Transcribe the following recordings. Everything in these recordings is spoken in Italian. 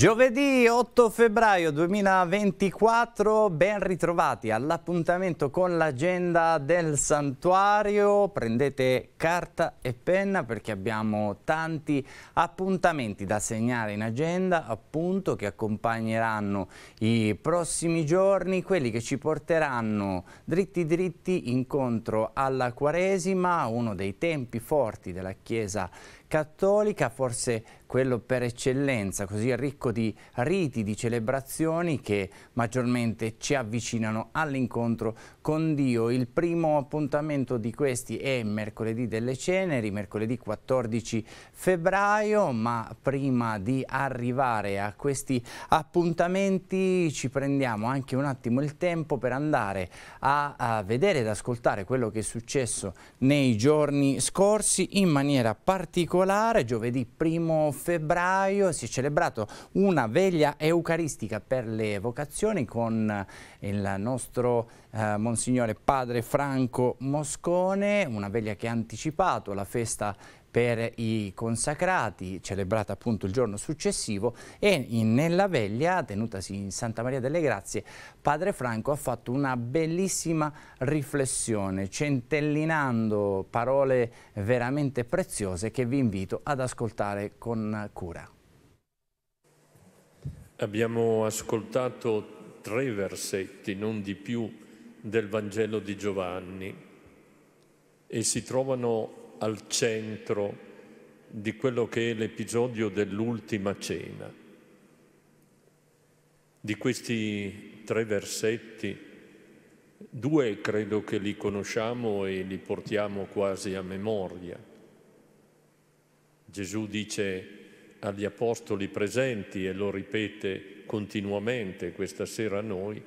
Giovedì 8 febbraio 2024, ben ritrovati all'appuntamento con l'agenda del santuario. Prendete carta e penna perché abbiamo tanti appuntamenti da segnare in agenda, appunto, che accompagneranno i prossimi giorni, quelli che ci porteranno dritti dritti incontro alla Quaresima, uno dei tempi forti della Chiesa cattolica, forse quello per eccellenza, così ricco di riti, di celebrazioni che maggiormente ci avvicinano all'incontro con Dio. Il primo appuntamento di questi è mercoledì delle ceneri, mercoledì 14 febbraio, ma prima di arrivare a questi appuntamenti ci prendiamo anche un attimo il tempo per andare a, a vedere ed ascoltare quello che è successo nei giorni scorsi in maniera particolare, giovedì 1 febbraio si è celebrato una veglia eucaristica per le vocazioni con eh, il nostro eh, Monsignore Padre Franco Moscone, una veglia che ha anticipato la festa per i consacrati, celebrata appunto il giorno successivo, e in, nella veglia, tenutasi in Santa Maria delle Grazie, Padre Franco ha fatto una bellissima riflessione, centellinando parole veramente preziose che vi invito ad ascoltare con cura. Abbiamo ascoltato tre versetti, non di più, del Vangelo di Giovanni e si trovano al centro di quello che è l'episodio dell'ultima cena. Di questi tre versetti, due credo che li conosciamo e li portiamo quasi a memoria. Gesù dice agli apostoli presenti e lo ripete continuamente questa sera a noi,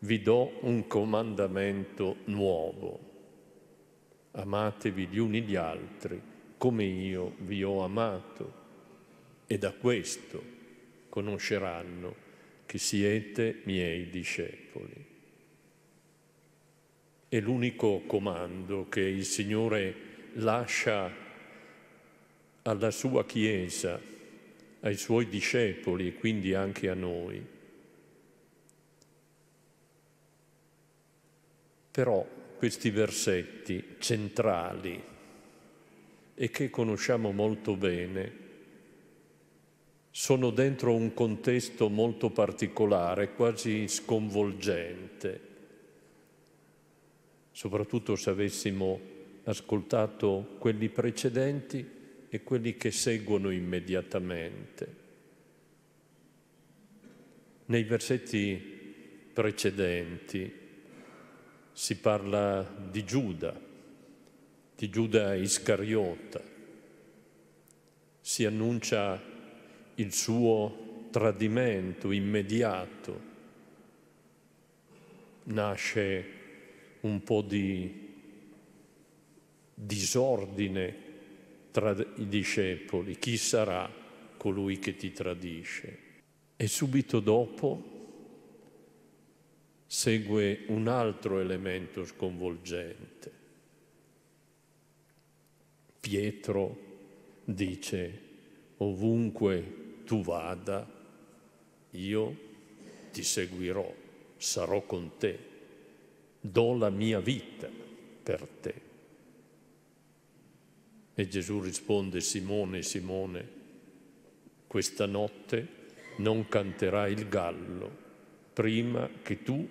vi do un comandamento nuovo, amatevi gli uni gli altri come io vi ho amato e da questo conosceranno che siete miei discepoli. È l'unico comando che il Signore lascia alla sua Chiesa, ai suoi discepoli e quindi anche a noi. Però questi versetti centrali e che conosciamo molto bene sono dentro un contesto molto particolare, quasi sconvolgente, soprattutto se avessimo ascoltato quelli precedenti e quelli che seguono immediatamente. Nei versetti precedenti si parla di Giuda, di Giuda Iscariota, si annuncia il suo tradimento immediato, nasce un po' di disordine tra i discepoli, chi sarà colui che ti tradisce? E subito dopo segue un altro elemento sconvolgente. Pietro dice, ovunque tu vada, io ti seguirò, sarò con te, do la mia vita per te. E Gesù risponde, Simone, Simone, questa notte non canterà il gallo prima che tu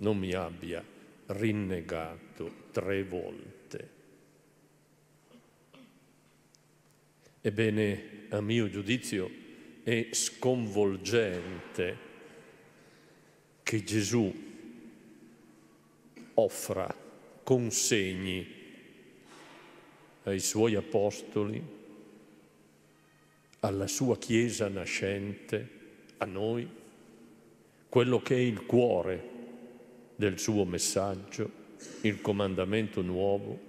non mi abbia rinnegato tre volte. Ebbene, a mio giudizio, è sconvolgente che Gesù offra, consegni ai suoi apostoli, alla sua Chiesa nascente, a noi, quello che è il cuore del suo messaggio, il comandamento nuovo,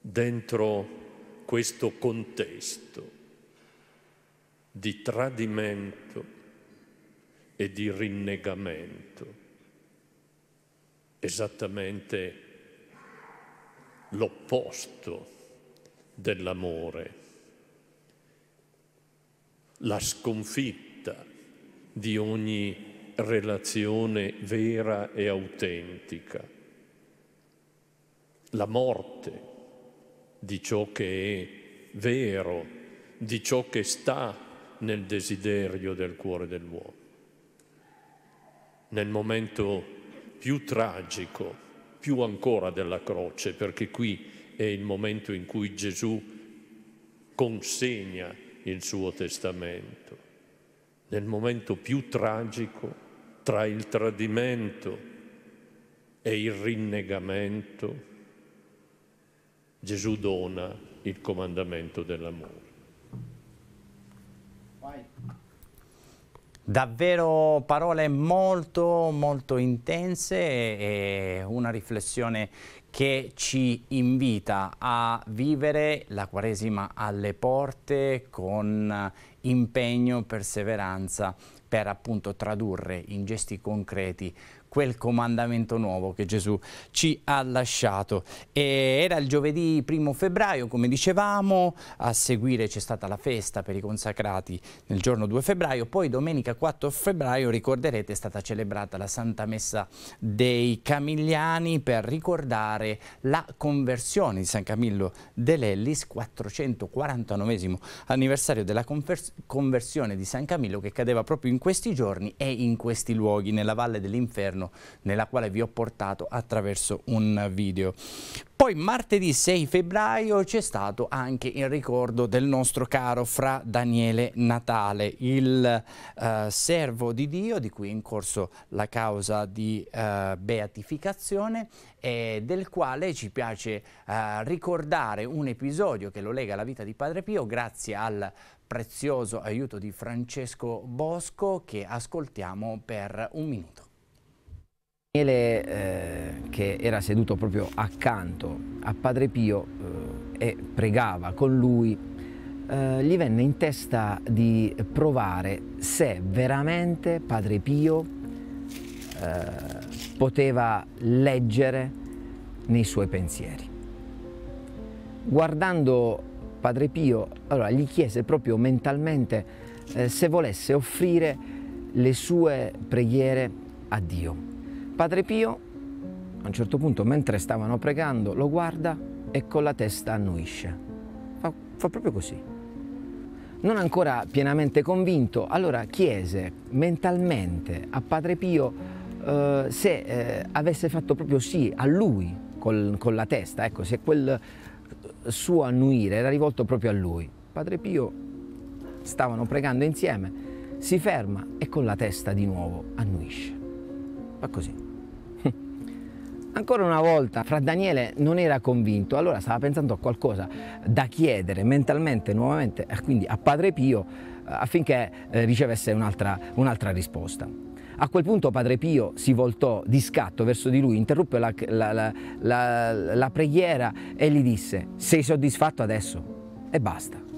dentro questo contesto di tradimento e di rinnegamento, esattamente l'opposto dell'amore, la sconfitta di ogni relazione vera e autentica, la morte di ciò che è vero, di ciò che sta nel desiderio del cuore dell'uomo. Nel momento più tragico, più ancora della croce, perché qui è il momento in cui Gesù consegna il suo testamento nel momento più tragico tra il tradimento e il rinnegamento, Gesù dona il comandamento dell'amore. Davvero parole molto, molto intense e una riflessione che ci invita a vivere la Quaresima alle porte con impegno, perseveranza, per appunto tradurre in gesti concreti quel comandamento nuovo che Gesù ci ha lasciato. E era il giovedì primo febbraio, come dicevamo, a seguire c'è stata la festa per i consacrati nel giorno 2 febbraio, poi domenica 4 febbraio, ricorderete, è stata celebrata la Santa Messa dei Camigliani per ricordare la conversione di San Camillo dell'Ellis, 449 anniversario della conversione di San Camillo che cadeva proprio in questi giorni e in questi luoghi, nella Valle dell'Inferno giorno nella quale vi ho portato attraverso un video. Poi martedì 6 febbraio c'è stato anche il ricordo del nostro caro Fra Daniele Natale, il eh, servo di Dio di cui è in corso la causa di eh, beatificazione e del quale ci piace eh, ricordare un episodio che lo lega alla vita di Padre Pio grazie al prezioso aiuto di Francesco Bosco che ascoltiamo per un minuto. Daniele, eh, che era seduto proprio accanto a Padre Pio eh, e pregava con lui, eh, gli venne in testa di provare se veramente Padre Pio eh, poteva leggere nei suoi pensieri. Guardando Padre Pio, allora gli chiese proprio mentalmente eh, se volesse offrire le sue preghiere a Dio. Padre Pio, a un certo punto, mentre stavano pregando, lo guarda e con la testa annuisce. Fa, fa proprio così. Non ancora pienamente convinto, allora chiese mentalmente a Padre Pio eh, se eh, avesse fatto proprio sì a lui col, con la testa, ecco, se quel eh, suo annuire era rivolto proprio a lui. Padre Pio stavano pregando insieme, si ferma e con la testa di nuovo annuisce. Fa così. Ancora una volta, fra Daniele non era convinto, allora stava pensando a qualcosa da chiedere mentalmente, nuovamente, eh, quindi a Padre Pio, eh, affinché eh, ricevesse un'altra, un'altra risposta. A quel punto Padre Pio si voltò di scatto verso di lui, interruppe la, la, la, la preghiera e gli disse, sei soddisfatto adesso? E basta.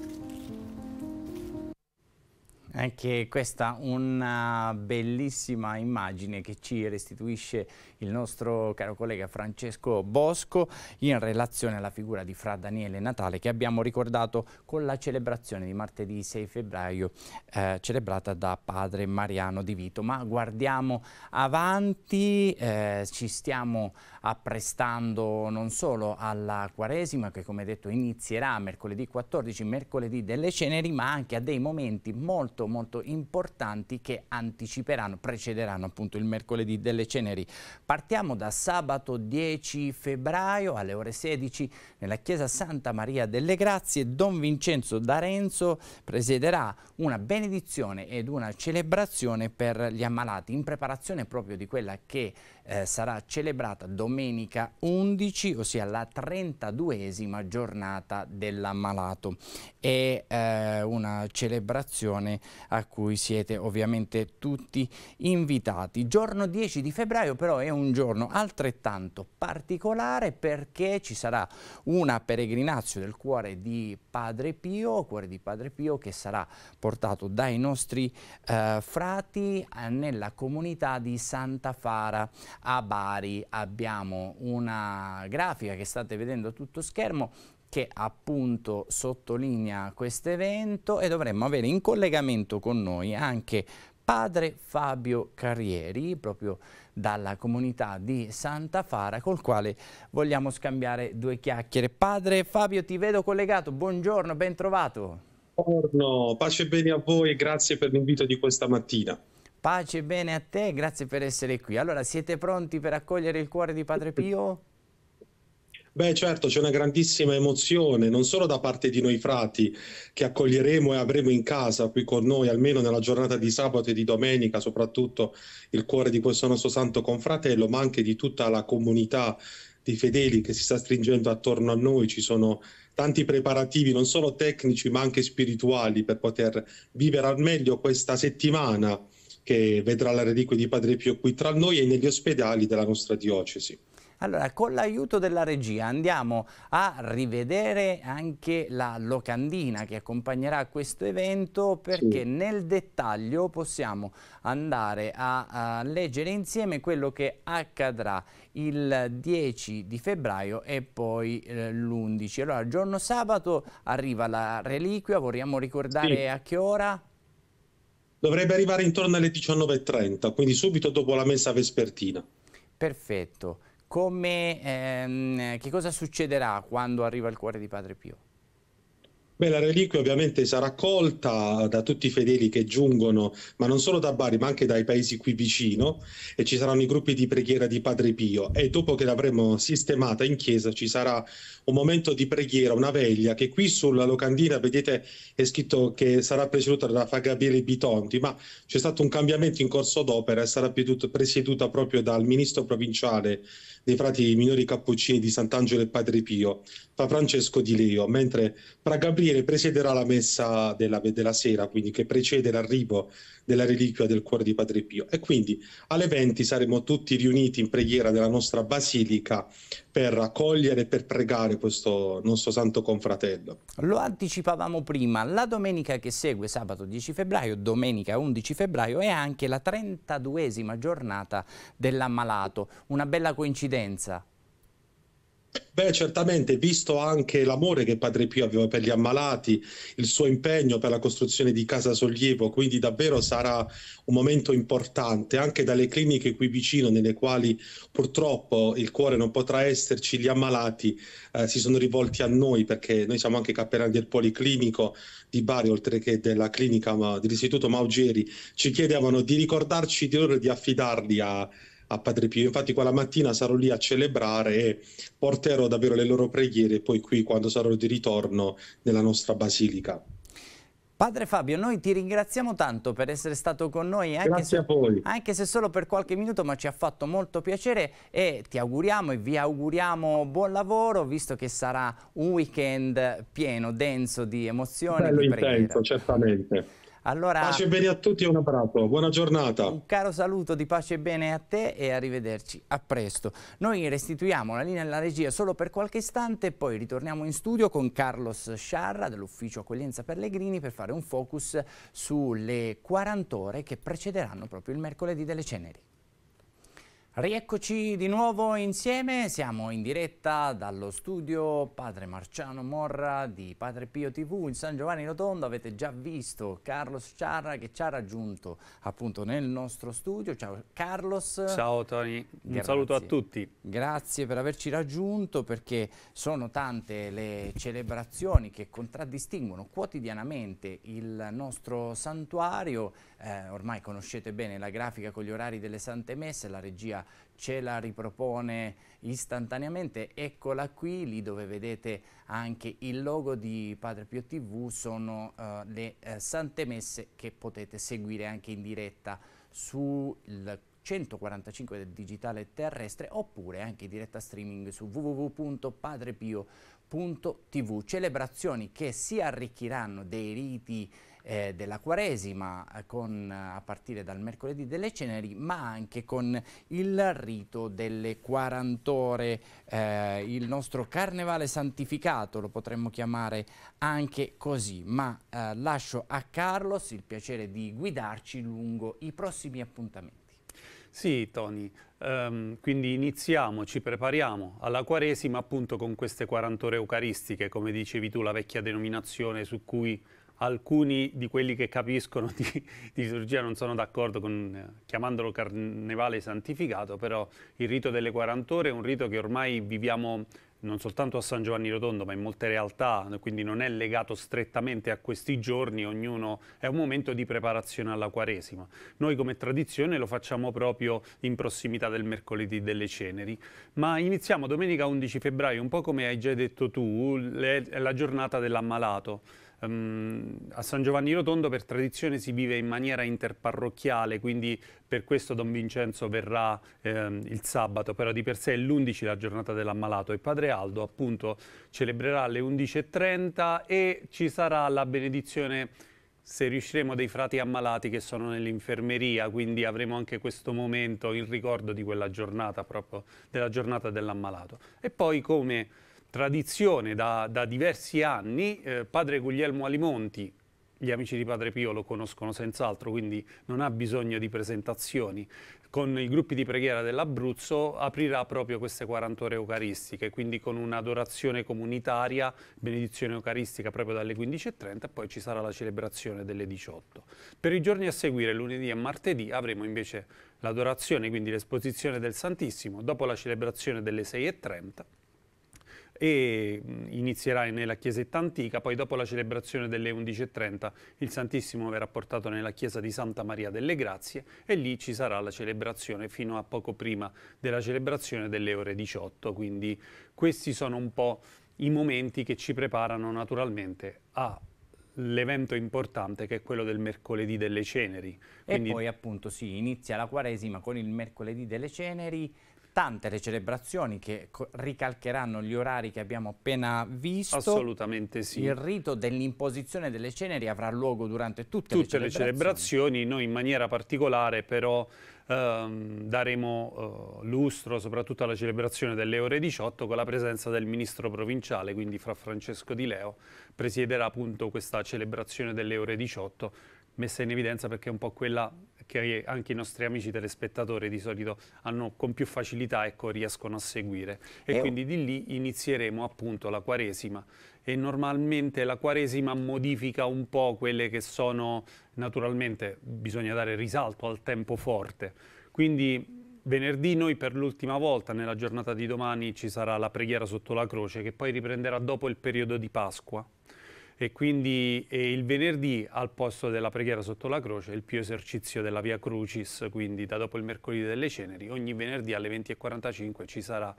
Anche questa una bellissima immagine che ci restituisce il nostro caro collega Francesco Bosco in relazione alla figura di Fra Daniele Natale che abbiamo ricordato con la celebrazione di martedì 6 febbraio eh, celebrata da padre Mariano Di Vito. Ma guardiamo avanti, eh, ci stiamo apprestando non solo alla Quaresima che come detto inizierà mercoledì 14, mercoledì delle ceneri, ma anche a dei momenti molto molto importanti che anticiperanno, precederanno appunto il mercoledì delle ceneri. Partiamo da sabato 10 febbraio alle ore 16 nella Chiesa Santa Maria delle Grazie, Don Vincenzo D'Arenzo presiderà una benedizione ed una celebrazione per gli ammalati in preparazione proprio di quella che eh, sarà celebrata domenica 11, ossia la 32esima giornata dell'ammalato. È eh, una celebrazione a cui siete ovviamente tutti invitati. Giorno 10 di febbraio però è un giorno altrettanto particolare perché ci sarà una peregrinazio del cuore di Padre Pio, cuore di Padre Pio che sarà portato dai nostri eh, frati eh, nella comunità di Santa Fara a Bari abbiamo una grafica che state vedendo a tutto schermo che appunto sottolinea questo evento e dovremmo avere in collegamento con noi anche padre Fabio Carrieri, proprio dalla comunità di Santa Fara, col quale vogliamo scambiare due chiacchiere. Padre Fabio, ti vedo collegato, buongiorno, ben trovato. Buongiorno, pace e bene a voi, grazie per l'invito di questa mattina. Pace e bene a te, grazie per essere qui. Allora, siete pronti per accogliere il cuore di Padre Pio? Beh certo, c'è una grandissima emozione, non solo da parte di noi frati che accoglieremo e avremo in casa qui con noi, almeno nella giornata di sabato e di domenica, soprattutto il cuore di questo nostro santo confratello, ma anche di tutta la comunità di fedeli che si sta stringendo attorno a noi. Ci sono tanti preparativi, non solo tecnici, ma anche spirituali, per poter vivere al meglio questa settimana che vedrà la reliquia di Padre Pio qui tra noi e negli ospedali della nostra diocesi. Allora, con l'aiuto della regia andiamo a rivedere anche la locandina che accompagnerà questo evento perché sì. nel dettaglio possiamo andare a, a, leggere insieme quello che accadrà il 10 di febbraio e poi eh, l'11. Allora, giorno sabato arriva la reliquia, vorremmo ricordare sì. a che ora? Dovrebbe arrivare intorno alle 19.30, quindi subito dopo la messa vespertina. Perfetto. Come, ehm, che cosa succederà quando arriva il cuore di Padre Pio? Beh, la reliquia ovviamente sarà colta da tutti i fedeli che giungono, ma non solo da Bari, ma anche dai paesi qui vicino e ci saranno i gruppi di preghiera di Padre Pio e dopo che l'avremo sistemata in chiesa ci sarà un momento di preghiera, una veglia che qui sulla locandina vedete è scritto che sarà presieduta da Fra Gabriele Bitonti, ma c'è stato un cambiamento in corso d'opera e sarà presieduta proprio dal ministro provinciale dei frati minori cappuccini di Sant'Angelo e Padre Pio, fra Francesco Di Leo, mentre fra Gabriele presiederà la messa della, della sera, quindi che precede l'arrivo della reliquia del cuore di Padre Pio. E quindi alle 20 saremo tutti riuniti in preghiera della nostra basilica per accogliere, e per pregare questo nostro santo confratello. Lo anticipavamo prima, la domenica che segue, sabato 10 febbraio, domenica 11 febbraio, è anche la 32esima giornata dell'ammalato. Una bella coincidenza, Beh, certamente, visto anche l'amore che Padre Pio aveva per gli ammalati, il suo impegno per la costruzione di Casa Sollievo, quindi davvero sarà un momento importante anche dalle cliniche qui vicino, nelle quali purtroppo il cuore non potrà esserci, gli ammalati eh, si sono rivolti a noi perché noi siamo anche cappellani del Policlinico di Bari, oltre che della clinica dell'Istituto Maugeri, ci chiedevano di ricordarci di loro e di affidarli a a Padre Pio. Infatti quella mattina sarò lì a celebrare e porterò davvero le loro preghiere poi qui quando sarò di ritorno nella nostra basilica. Padre Fabio, noi ti ringraziamo tanto per essere stato con noi, anche se, anche se, solo per qualche minuto, ma ci ha fatto molto piacere e ti auguriamo e vi auguriamo buon lavoro, visto che sarà un weekend pieno, denso di emozioni. Bello di preghiera. certamente. Allora, pace e bene a tutti e un abbraccio, buona giornata. Un caro saluto di pace e bene a te e arrivederci, a presto. Noi restituiamo la linea alla regia solo per qualche istante e poi ritorniamo in studio con Carlos Sciarra dell'ufficio accoglienza Pellegrini per fare un focus sulle 40 ore che precederanno proprio il mercoledì delle ceneri. Rieccoci di nuovo insieme, siamo in diretta dallo studio Padre Marciano Morra di Padre Pio TV in San Giovanni Rotondo, avete già visto Carlos Ciarra che ci ha raggiunto appunto nel nostro studio, ciao Carlos. Ciao Tony, Grazie. un saluto a tutti. Grazie per averci raggiunto perché sono tante le celebrazioni che contraddistinguono quotidianamente il nostro santuario eh, ormai conoscete bene la grafica con gli orari delle Sante Messe, la regia ce la ripropone istantaneamente, eccola qui, lì dove vedete anche il logo di Padre Pio TV, sono eh, le eh, Sante Messe che potete seguire anche in diretta sul 145 del digitale terrestre oppure anche in diretta streaming su www.padrepio.tv, celebrazioni che si arricchiranno dei riti eh, della Quaresima, eh, con, eh, a partire dal mercoledì delle ceneri, ma anche con il rito delle 40 ore, eh, il nostro carnevale santificato, lo potremmo chiamare anche così, ma eh, lascio a Carlos il piacere di guidarci lungo i prossimi appuntamenti. Sì, Tony, um, ehm, quindi iniziamo, ci prepariamo alla Quaresima appunto con queste 40 ore eucaristiche, come dicevi tu, la vecchia denominazione su cui alcuni di quelli che capiscono di, di liturgia non sono d'accordo con eh, chiamandolo carnevale santificato, però il rito delle 40 ore è un rito che ormai viviamo non soltanto a San Giovanni Rotondo, ma in molte realtà, quindi non è legato strettamente a questi giorni, ognuno è un momento di preparazione alla Quaresima. Noi come tradizione lo facciamo proprio in prossimità del mercoledì delle ceneri, ma iniziamo domenica 11 febbraio, un po' come hai già detto tu, è la giornata dell'ammalato Um, a San Giovanni Rotondo per tradizione si vive in maniera interparrocchiale, quindi per questo Don Vincenzo verrà ehm, il sabato, però di per sé è l'11 la giornata dell'ammalato e Padre Aldo appunto celebrerà alle 11.30 e ci sarà la benedizione se riusciremo dei frati ammalati che sono nell'infermeria, quindi avremo anche questo momento in ricordo di quella giornata proprio, della giornata dell'ammalato. E poi come tradizione da, da diversi anni, eh, padre Guglielmo Alimonti, gli amici di Padre Pio lo conoscono senz'altro, quindi non ha bisogno di presentazioni, con i gruppi di preghiera dell'Abruzzo aprirà proprio queste 40 ore eucaristiche, quindi con un'adorazione comunitaria, benedizione eucaristica proprio dalle 15.30 e poi ci sarà la celebrazione delle 18. Per i giorni a seguire, lunedì e martedì, avremo invece l'adorazione, quindi l'esposizione del Santissimo, dopo la celebrazione delle 6.30 e inizierà nella chiesetta antica, poi dopo la celebrazione delle 11.30 il Santissimo verrà portato nella chiesa di Santa Maria delle Grazie e lì ci sarà la celebrazione fino a poco prima della celebrazione delle ore 18, quindi questi sono un po' i momenti che ci preparano naturalmente a l'evento importante che è quello del mercoledì delle ceneri. Quindi... E poi appunto si inizia la quaresima con il mercoledì delle ceneri tante le celebrazioni che ricalcheranno gli orari che abbiamo appena visto. Assolutamente sì. Il rito dell'imposizione delle ceneri avrà luogo durante tutte, tutte le, celebrazioni. Tutte le celebrazioni. Noi in maniera particolare però ehm, daremo eh, lustro soprattutto alla celebrazione delle ore 18 con la presenza del ministro provinciale, quindi fra Francesco Di Leo presiederà appunto questa celebrazione delle ore 18 messa in evidenza perché è un po' quella che anche i nostri amici telespettatori di solito hanno con più facilità ecco, riescono a seguire. E, e eh, oh. quindi di lì inizieremo appunto la Quaresima e normalmente la Quaresima modifica un po' quelle che sono, naturalmente bisogna dare risalto al tempo forte, quindi venerdì noi per l'ultima volta nella giornata di domani ci sarà la preghiera sotto la croce che poi riprenderà dopo il periodo di Pasqua e quindi e il venerdì al posto della preghiera sotto la croce il più esercizio della Via Crucis, quindi da dopo il mercoledì delle ceneri, ogni venerdì alle 20.45 ci sarà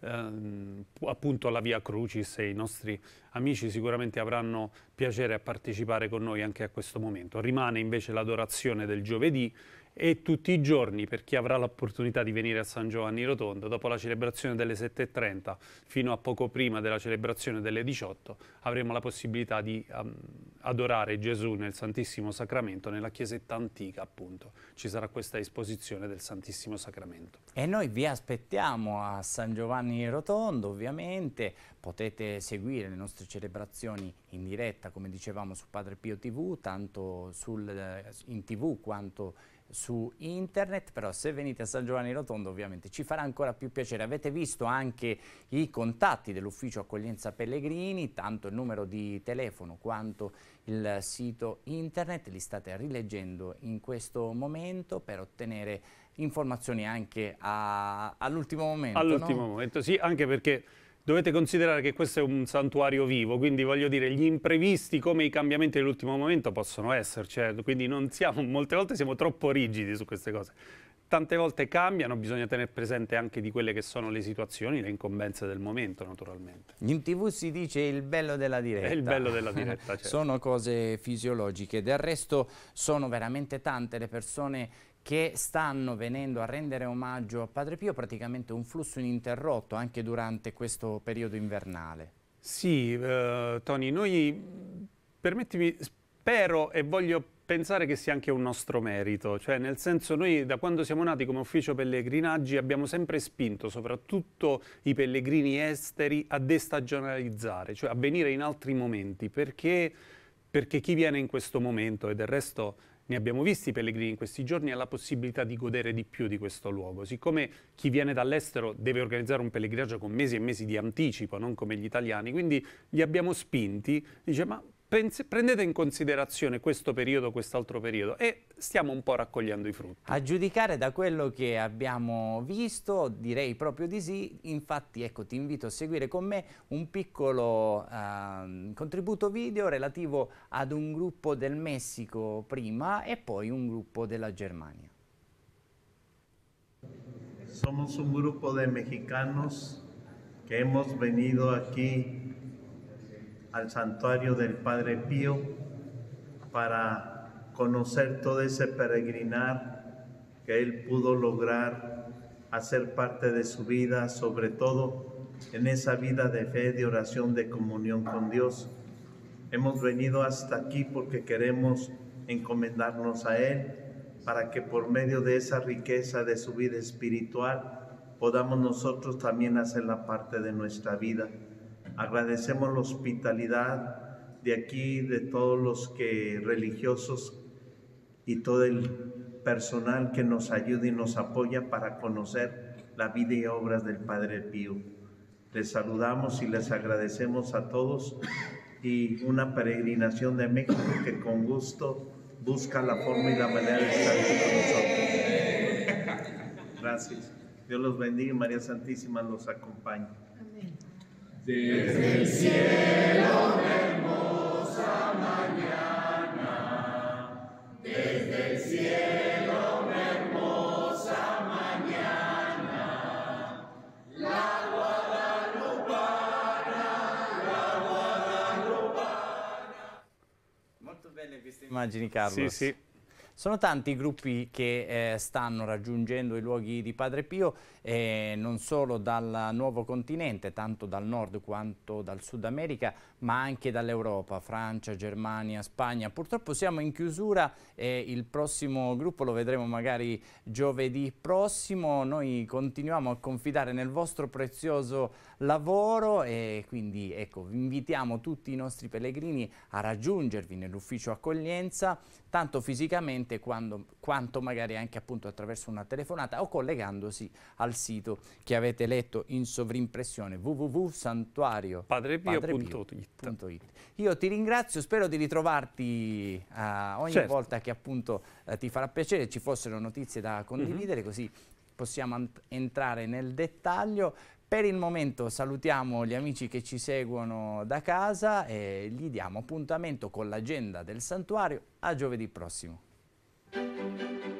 ehm, appunto la Via Crucis e i nostri amici sicuramente avranno piacere a partecipare con noi anche a questo momento. Rimane invece l'adorazione del giovedì e tutti i giorni per chi avrà l'opportunità di venire a San Giovanni Rotondo dopo la celebrazione delle 7.30 fino a poco prima della celebrazione delle 18 avremo la possibilità di um, adorare Gesù nel Santissimo Sacramento nella chiesetta antica appunto ci sarà questa esposizione del Santissimo Sacramento e noi vi aspettiamo a San Giovanni Rotondo ovviamente potete seguire le nostre celebrazioni in diretta come dicevamo su Padre Pio TV tanto sul, eh, in tv quanto su internet, però se venite a San Giovanni Rotondo ovviamente ci farà ancora più piacere. Avete visto anche i contatti dell'ufficio accoglienza pellegrini, tanto il numero di telefono quanto il sito internet, li state rileggendo in questo momento per ottenere informazioni anche all'ultimo momento. All'ultimo no? momento, sì, anche perché Dovete considerare che questo è un santuario vivo, quindi voglio dire, gli imprevisti come i cambiamenti dell'ultimo momento possono esserci, eh? quindi siamo, molte volte siamo troppo rigidi su queste cose. Tante volte cambiano, bisogna tenere presente anche di quelle che sono le situazioni, le incombenze del momento naturalmente. In tv si dice il bello della diretta. È il bello della diretta, certo. Sono cose fisiologiche, del resto sono veramente tante le persone che stanno venendo a rendere omaggio a Padre Pio praticamente un flusso ininterrotto anche durante questo periodo invernale. Sì, eh, Tony, noi permettimi, spero e voglio pensare che sia anche un nostro merito, cioè nel senso noi da quando siamo nati come ufficio pellegrinaggi abbiamo sempre spinto soprattutto i pellegrini esteri a destagionalizzare, cioè a venire in altri momenti, perché, perché chi viene in questo momento e del resto ne abbiamo visti i pellegrini in questi giorni, ha la possibilità di godere di più di questo luogo. Siccome chi viene dall'estero deve organizzare un pellegrinaggio con mesi e mesi di anticipo, non come gli italiani, quindi li abbiamo spinti, dice ma Pense, prendete in considerazione questo periodo, quest'altro periodo e stiamo un po' raccogliendo i frutti. A giudicare da quello che abbiamo visto, direi proprio di sì, infatti ecco ti invito a seguire con me un piccolo eh, contributo video relativo ad un gruppo del Messico prima e poi un gruppo della Germania. Somos un gruppo di mexicanos che hemos venido aquí al santuario del Padre Pío para conocer todo ese peregrinar que él pudo lograr hacer parte de su vida, sobre todo en esa vida de fe, de oración, de comunión con Dios. Hemos venido hasta aquí porque queremos encomendarnos a Él para que por medio de esa riqueza de su vida espiritual podamos nosotros también hacer la parte de nuestra vida. Agradecemos la hospitalidad de aquí, de todos los que religiosos y todo el personal que nos ayuda y nos apoya para conocer la vida y obras del Padre Pío. Les saludamos y les agradecemos a todos y una peregrinación de México que con gusto busca la forma y la manera de estar con nosotros. Gracias. Dios los bendiga y María Santísima los acompañe. Desde el cielo hermosa mañana, desde el cielo hermosa mañana, la Guadalupana, la Guadalupana. Molto belle queste immagini, Carlos. Sì, sì. Sono tanti i gruppi che eh, stanno raggiungendo i luoghi di Padre Pio, eh, non solo dal nuovo continente, tanto dal nord quanto dal Sud America, ma anche dall'Europa, Francia, Germania, Spagna. Purtroppo siamo in chiusura, eh, il prossimo gruppo lo vedremo magari giovedì prossimo. Noi continuiamo a confidare nel vostro prezioso lavoro e quindi ecco, vi invitiamo tutti i nostri pellegrini a raggiungervi nell'ufficio accoglienza, tanto fisicamente direttamente quando, quanto magari anche appunto attraverso una telefonata o collegandosi al sito che avete letto in sovrimpressione www.santuariopadrepio.it Io ti ringrazio, spero di ritrovarti uh, ogni certo. volta che appunto uh, ti farà piacere ci fossero notizie da mhm. condividere mm -hmm. così possiamo entrare nel dettaglio per il momento salutiamo gli amici che ci seguono da casa e gli diamo appuntamento con l'agenda del santuario a giovedì prossimo. Música